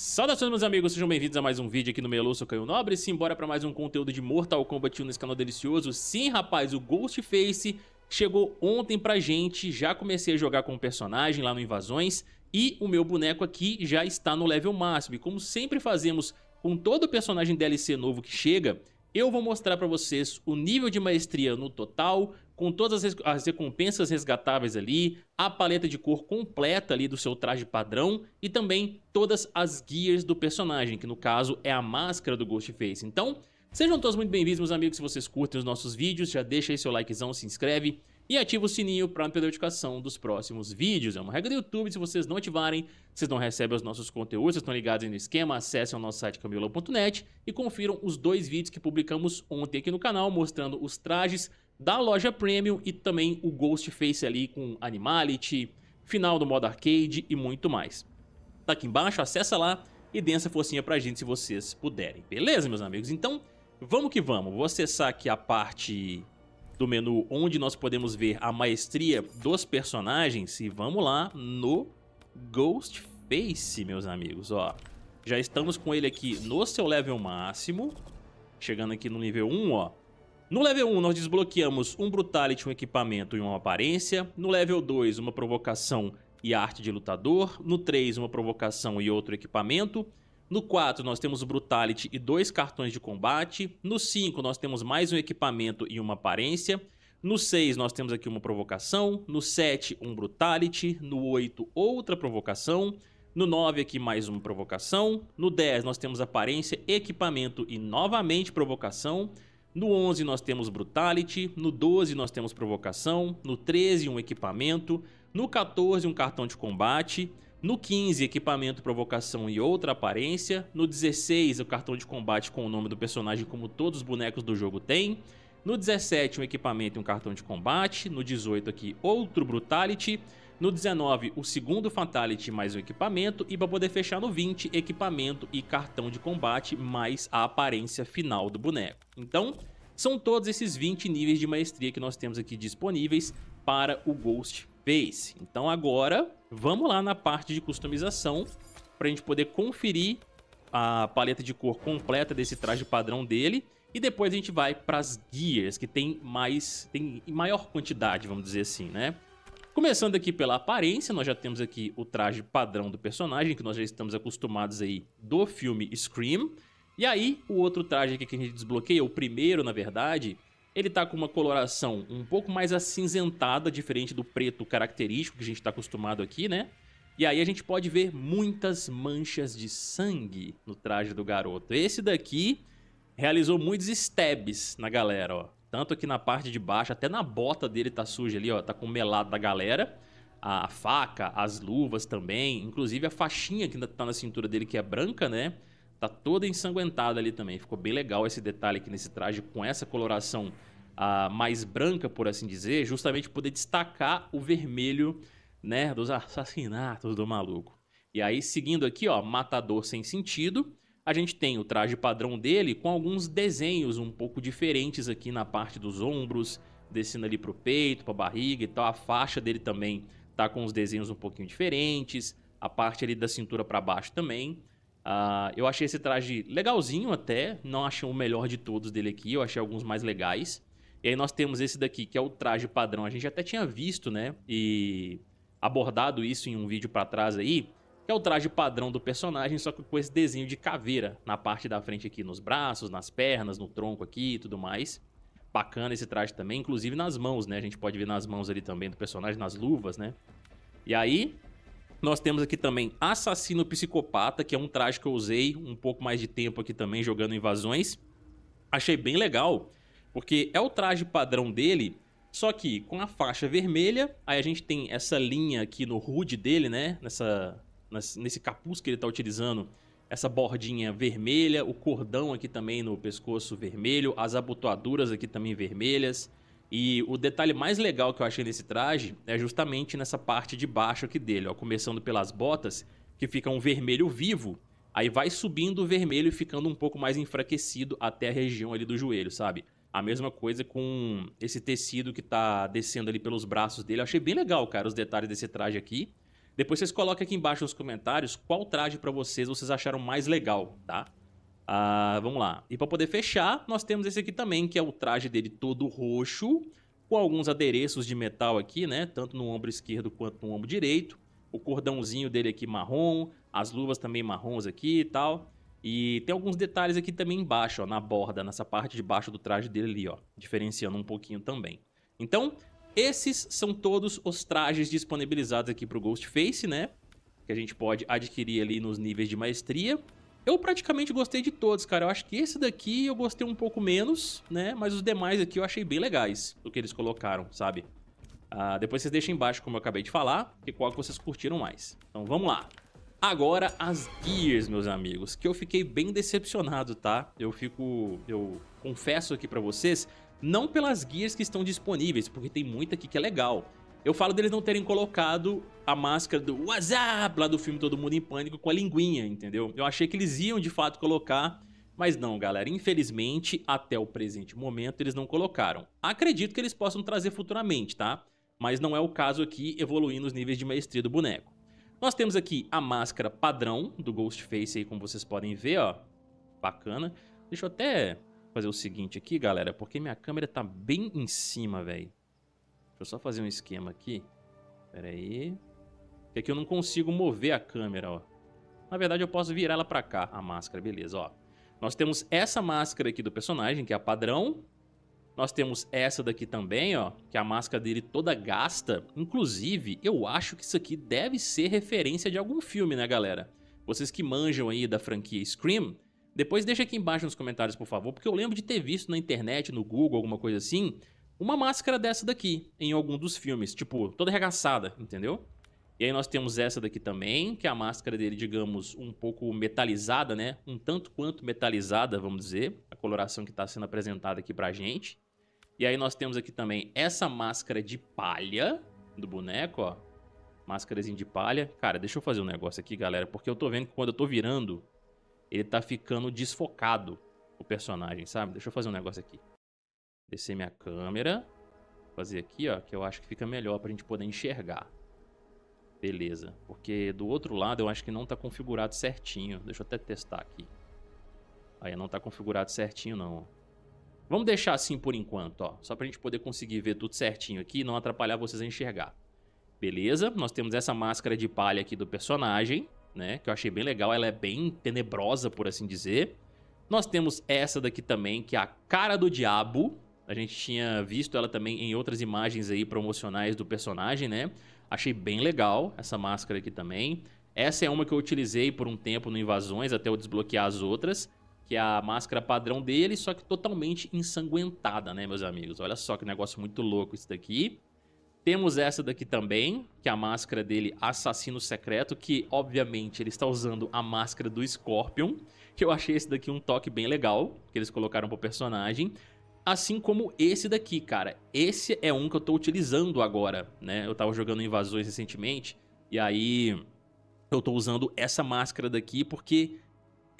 Saudações meus amigos, sejam bem-vindos a mais um vídeo aqui no Meloso Canho Caio Nobre Se embora para mais um conteúdo de Mortal Kombat 1 nesse canal delicioso. Sim rapaz, o Ghostface chegou ontem pra gente, já comecei a jogar com o personagem lá no Invasões e o meu boneco aqui já está no level máximo e como sempre fazemos com todo personagem DLC novo que chega, eu vou mostrar para vocês o nível de maestria no total, com todas as recompensas resgatáveis ali, a paleta de cor completa ali do seu traje padrão e também todas as gears do personagem, que no caso é a máscara do Ghostface. Então, sejam todos muito bem-vindos, meus amigos, se vocês curtem os nossos vídeos, já deixa aí seu likezão, se inscreve e ativa o sininho para não perder a notificação dos próximos vídeos. É uma regra do YouTube, se vocês não ativarem, vocês não recebem os nossos conteúdos, vocês estão ligados aí no esquema, acessem o nosso site camilo.net e confiram os dois vídeos que publicamos ontem aqui no canal, mostrando os trajes da loja Premium e também o Ghostface ali com Animality, final do modo arcade e muito mais. Tá aqui embaixo, acessa lá e dê essa forcinha pra gente se vocês puderem. Beleza, meus amigos? Então, vamos que vamos. Vou acessar aqui a parte do menu onde nós podemos ver a maestria dos personagens e vamos lá no Ghostface, meus amigos, ó. Já estamos com ele aqui no seu level máximo, chegando aqui no nível 1, ó. No level 1 nós desbloqueamos um Brutality, um equipamento e uma aparência. No level 2 uma provocação e arte de lutador. No 3 uma provocação e outro equipamento. No 4, nós temos Brutality e dois cartões de combate. No 5, nós temos mais um equipamento e uma aparência. No 6, nós temos aqui uma provocação. No 7, um Brutality. No 8, outra provocação. No 9, aqui mais uma provocação. No 10, nós temos aparência, equipamento e novamente provocação. No 11, nós temos Brutality. No 12, nós temos provocação. No 13, um equipamento. No 14, um cartão de combate. No 15, equipamento, provocação e outra aparência. No 16, o cartão de combate com o nome do personagem, como todos os bonecos do jogo têm. No 17, um equipamento e um cartão de combate. No 18, aqui, outro Brutality. No 19, o segundo Fatality mais um equipamento. E para poder fechar no 20, equipamento e cartão de combate mais a aparência final do boneco. Então, são todos esses 20 níveis de maestria que nós temos aqui disponíveis para o Ghost vez. Então agora vamos lá na parte de customização para a gente poder conferir a paleta de cor completa desse traje padrão dele. E depois a gente vai para as gears, que tem mais, tem maior quantidade, vamos dizer assim, né? Começando aqui pela aparência, nós já temos aqui o traje padrão do personagem, que nós já estamos acostumados aí do filme Scream. E aí, o outro traje aqui que a gente desbloqueia, o primeiro, na verdade, ele tá com uma coloração um pouco mais acinzentada, diferente do preto característico que a gente tá acostumado aqui, né? E aí a gente pode ver muitas manchas de sangue no traje do garoto. Esse daqui realizou muitos stabs na galera, ó. Tanto aqui na parte de baixo, até na bota dele tá suja ali, ó. Tá com melado da galera. A faca, as luvas também. Inclusive a faixinha que ainda tá na cintura dele, que é branca, né? Tá toda ensanguentada ali também. Ficou bem legal esse detalhe aqui nesse traje com essa coloração uh, mais branca, por assim dizer, justamente poder destacar o vermelho né, dos assassinatos do maluco. E aí, seguindo aqui, ó, Matador Sem Sentido, a gente tem o traje padrão dele com alguns desenhos um pouco diferentes aqui na parte dos ombros, descendo ali pro peito, pra barriga e tal. A faixa dele também tá com os desenhos um pouquinho diferentes, a parte ali da cintura para baixo também. Uh, eu achei esse traje legalzinho até, não achei o melhor de todos dele aqui, eu achei alguns mais legais. E aí nós temos esse daqui, que é o traje padrão. A gente até tinha visto, né? E abordado isso em um vídeo para trás aí, que é o traje padrão do personagem, só que com esse desenho de caveira na parte da frente aqui, nos braços, nas pernas, no tronco aqui e tudo mais. Bacana esse traje também, inclusive nas mãos, né? A gente pode ver nas mãos ali também do personagem, nas luvas, né? E aí, nós temos aqui também Assassino Psicopata, que é um traje que eu usei um pouco mais de tempo aqui também, jogando invasões. Achei bem legal, porque é o traje padrão dele, só que com a faixa vermelha, aí a gente tem essa linha aqui no hood dele, né? Nessa, nesse capuz que ele está utilizando, essa bordinha vermelha, o cordão aqui também no pescoço vermelho, as abotoaduras aqui também vermelhas. E o detalhe mais legal que eu achei nesse traje é justamente nessa parte de baixo aqui dele, ó, começando pelas botas, que fica um vermelho vivo, aí vai subindo o vermelho e ficando um pouco mais enfraquecido até a região ali do joelho, sabe? A mesma coisa com esse tecido que tá descendo ali pelos braços dele. Eu achei bem legal, cara, os detalhes desse traje aqui. Depois vocês coloquem aqui embaixo nos comentários qual traje para vocês vocês acharam mais legal, tá? Ah, vamos lá. E para poder fechar, nós temos esse aqui também, que é o traje dele todo roxo, com alguns adereços de metal aqui, né? Tanto no ombro esquerdo quanto no ombro direito. O cordãozinho dele aqui marrom, as luvas também marrons aqui e tal. E tem alguns detalhes aqui também embaixo, ó, na borda, nessa parte de baixo do traje dele ali, ó, diferenciando um pouquinho também. Então, esses são todos os trajes disponibilizados aqui pro Ghostface, né? Que a gente pode adquirir ali nos níveis de maestria. Eu praticamente gostei de todos, cara. Eu acho que esse daqui eu gostei um pouco menos, né? Mas os demais aqui eu achei bem legais do que eles colocaram, sabe? Ah, depois vocês deixem embaixo, como eu acabei de falar, e qual que vocês curtiram mais. Então vamos lá. Agora as Gears, meus amigos, que eu fiquei bem decepcionado, tá? Eu fico... eu confesso aqui pra vocês, não pelas Gears que estão disponíveis, porque tem muita aqui que é legal. Eu falo deles não terem colocado a máscara do WhatsApp lá do filme Todo Mundo em Pânico com a linguinha, entendeu? Eu achei que eles iam de fato colocar, mas não, galera. Infelizmente, até o presente momento, eles não colocaram. Acredito que eles possam trazer futuramente, tá? Mas não é o caso aqui, evoluindo os níveis de maestria do boneco. Nós temos aqui a máscara padrão do Ghostface aí, como vocês podem ver, ó. Bacana. Deixa eu até fazer o seguinte aqui, galera, porque minha câmera tá bem em cima, velho. Deixa eu só fazer um esquema aqui. Pera aí. Porque aqui eu não consigo mover a câmera, ó. Na verdade, eu posso virar ela pra cá, a máscara, beleza, ó. Nós temos essa máscara aqui do personagem, que é a padrão, nós temos essa daqui também, ó, que é a máscara dele toda gasta. Inclusive, eu acho que isso aqui deve ser referência de algum filme, né, galera? Vocês que manjam aí da franquia Scream, depois deixa aqui embaixo nos comentários, por favor, porque eu lembro de ter visto na internet, no Google, alguma coisa assim, uma máscara dessa daqui em algum dos filmes, tipo, toda arregaçada, entendeu? E aí nós temos essa daqui também, que é a máscara dele, digamos, um pouco metalizada, né? Um tanto quanto metalizada, vamos dizer, a coloração que está sendo apresentada aqui pra gente. E aí nós temos aqui também essa máscara de palha do boneco, ó. Máscarazinha de palha. Cara, deixa eu fazer um negócio aqui, galera, porque eu tô vendo que quando eu tô virando, ele tá ficando desfocado, o personagem, sabe? Deixa eu fazer um negócio aqui. Descer minha câmera. Fazer aqui, ó, que eu acho que fica melhor pra gente poder enxergar. Beleza. Porque do outro lado eu acho que não tá configurado certinho. Deixa eu até testar aqui. Aí não tá configurado certinho, não, ó. Vamos deixar assim por enquanto, ó, só para a gente poder conseguir ver tudo certinho aqui e não atrapalhar vocês a enxergar. Beleza, nós temos essa máscara de palha aqui do personagem, né, que eu achei bem legal, ela é bem tenebrosa, por assim dizer. Nós temos essa daqui também, que é a cara do diabo. A gente tinha visto ela também em outras imagens aí promocionais do personagem, né? Achei bem legal essa máscara aqui também. Essa é uma que eu utilizei por um tempo no Invasões até eu desbloquear as outras que é a máscara padrão dele, só que totalmente ensanguentada, né, meus amigos? Olha só que negócio muito louco isso daqui. Temos essa daqui também, que é a máscara dele Assassino Secreto, que obviamente ele está usando a máscara do Scorpion, que eu achei esse daqui um toque bem legal, que eles colocaram pro personagem. Assim como esse daqui, cara. Esse é um que eu tô utilizando agora, né? Eu tava jogando Invasões recentemente, e aí eu tô usando essa máscara daqui porque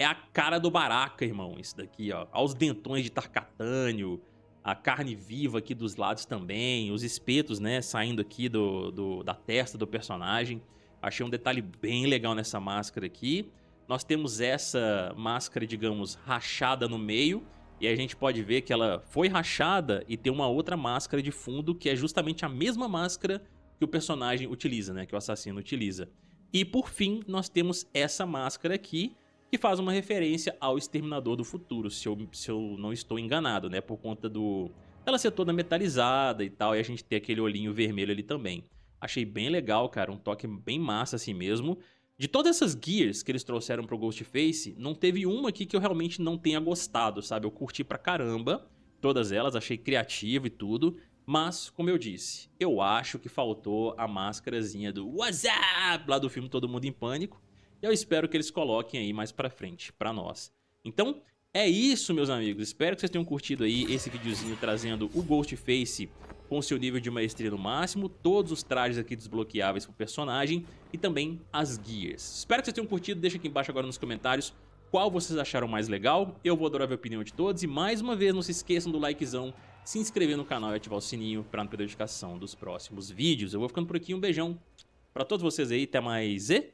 é a cara do Baraka, irmão, isso daqui, ó. Aos dentões de Tarcatânio, a carne viva aqui dos lados também, os espetos, né, saindo aqui do, do, da testa do personagem. Achei um detalhe bem legal nessa máscara aqui. Nós temos essa máscara, digamos, rachada no meio, e a gente pode ver que ela foi rachada e tem uma outra máscara de fundo que é justamente a mesma máscara que o personagem utiliza, né, que o assassino utiliza. E por fim, nós temos essa máscara aqui, que faz uma referência ao Exterminador do Futuro, se eu, se eu não estou enganado, né? Por conta do ela ser toda metalizada e tal, e a gente ter aquele olhinho vermelho ali também. Achei bem legal, cara, um toque bem massa assim mesmo. De todas essas gears que eles trouxeram pro Ghostface, não teve uma aqui que eu realmente não tenha gostado, sabe? Eu curti pra caramba todas elas, achei criativo e tudo. Mas, como eu disse, eu acho que faltou a máscarazinha do WhatsApp Lá do filme Todo Mundo em Pânico. E eu espero que eles coloquem aí mais pra frente pra nós. Então, é isso, meus amigos. Espero que vocês tenham curtido aí esse videozinho trazendo o Ghostface com seu nível de maestria no máximo, todos os trajes aqui desbloqueáveis pro personagem e também as guias. Espero que vocês tenham curtido, deixa aqui embaixo agora nos comentários qual vocês acharam mais legal, eu vou adorar ver a opinião de todos e mais uma vez não se esqueçam do likezão, se inscrever no canal e ativar o sininho para não perder a notificação dos próximos vídeos. Eu vou ficando por aqui, um beijão pra todos vocês aí, até mais e...